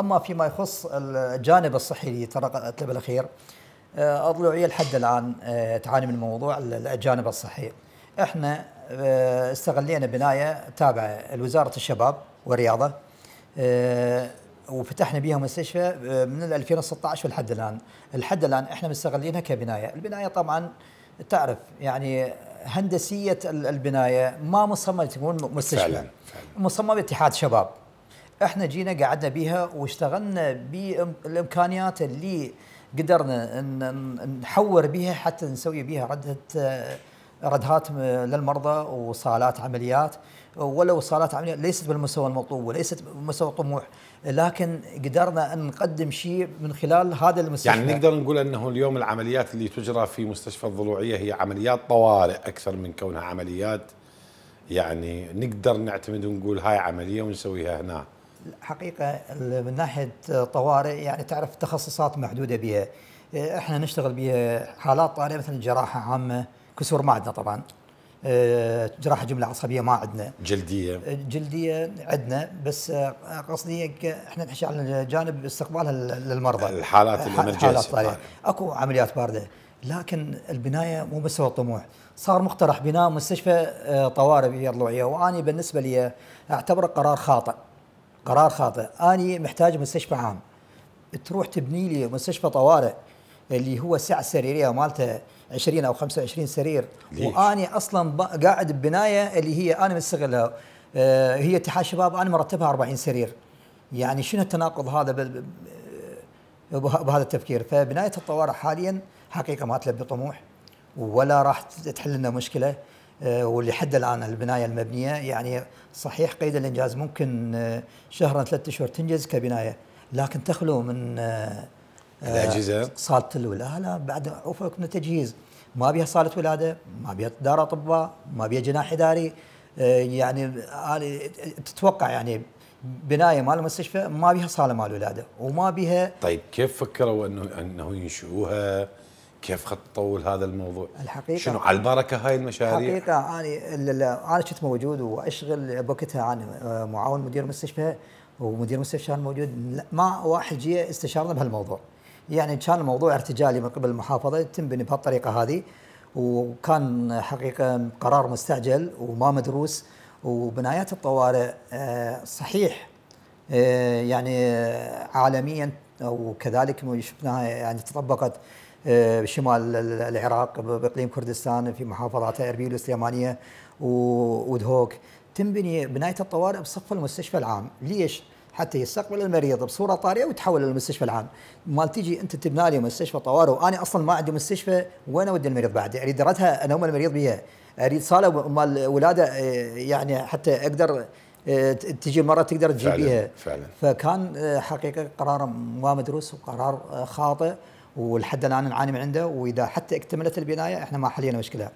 اما فيما يخص الجانب الصحي اللي تطرقت له بالاخير اضلوعيه لحد الان آه، تعاني من موضوع الجانب الصحي. احنا آه، استغلينا بنايه تابعه لوزاره الشباب والرياضه آه، وفتحنا بها مستشفى من 2016 ولحد الان، لحد الان احنا مستغلينها كبنايه، البنايه طبعا تعرف يعني هندسيه البنايه ما مصممه تكون مستشفى. فعلا, فعلا. مصممه اتحاد شباب. احنا جينا قعدنا بيها واشتغلنا بالامكانيات اللي قدرنا ان نحور بها حتى نسوي بها ردة ردهات للمرضى وصالات عمليات ولو صالات عمليات ليست بالمستوى المطلوب وليست بمستوى الطموح لكن قدرنا ان نقدم شيء من خلال هذا المستشفى يعني نقدر نقول انه اليوم العمليات اللي تجرى في مستشفى الضلوعيه هي عمليات طوارئ اكثر من كونها عمليات يعني نقدر نعتمد ونقول هاي عمليه ونسويها هنا حقيقه من ناحيه طوارئ يعني تعرف تخصصات محدوده بها إيه، احنا نشتغل بها حالات طارئه مثل جراحه عامه كسور ما عندنا طبعا إيه، جراحه جمله عصبيه ما عندنا جلديه إيه، جلديه عندنا بس قصدي احنا نحكي على جانب استقبالها للمرضى الحالات الامرجنسيه اكو عمليات بارده لكن البنايه مو بس هو الطموح صار مقترح بناء مستشفى طوارئ بالضلوعيه وانا بالنسبه لي اعتبره قرار خاطئ قرار خاطئ اني محتاج مستشفى عام تروح تبني لي مستشفى طوارئ اللي هو السعه السريريه مالته 20 او 25 سرير ليش؟ واني اصلا قاعد ببنايه اللي هي انا مستغلها آه هي اتحاد شباب انا مرتبها 40 سرير يعني شنو التناقض هذا بهذا التفكير فبنايه الطوارئ حاليا حقيقه ما تلبي طموح ولا راح تحل لنا مشكله آه، واللي الان البنايه المبنيه يعني صحيح قيد الانجاز ممكن آه، شهرا ثلاثة اشهر تنجز كبنايه لكن تخلو من آه، الاجهزه صاله الولاده بعد عفوك من التجهيز ما بيها صاله ولاده ما بيها دار اطباء ما بيها جناح اداري يعني تتوقع يعني بنايه مال المستشفى ما بيها صاله مال ولاده وما بيها طيب كيف فكروا انه انه ينشئوها كيف خط تطول هذا الموضوع؟ الحقيقه شنو على البركه هاي المشاريع؟ الحقيقه انا انا كنت موجود واشغل بوقتها عن معاون مدير مستشفى ومدير مستشفى موجود ما واحد جي استشارنا بهالموضوع. يعني كان الموضوع ارتجالي من قبل المحافظه تنبني بهالطريقه هذه وكان حقيقه قرار مستعجل وما مدروس وبنايات الطوارئ آه، صحيح آه، يعني آه، عالميا وكذلك شفناها يعني تطبقت آه، بشمال العراق باقليم كردستان في محافظات اربيل وسليمانيه ودهوك تنبني بنايه الطوارئ بصف المستشفى العام، ليش؟ حتى يستقبل المريض بصوره طارئه ويتحول للمستشفى العام، مال تجي انت تبنى لي مستشفى طوارئ وانا اصلا ما عندي مستشفى وين اودي المريض بعد اريد ردها هم المريض بها، اريد صاله مال ولاده آه، يعني حتى اقدر آه، تجي مره تقدر تجيب فعلا فعلا فكان حقيقة قرار ما مدروس وقرار خاطئ ولحد الان نعاني من عنده واذا حتى اكتملت البنايه احنا ما حلينا مشكله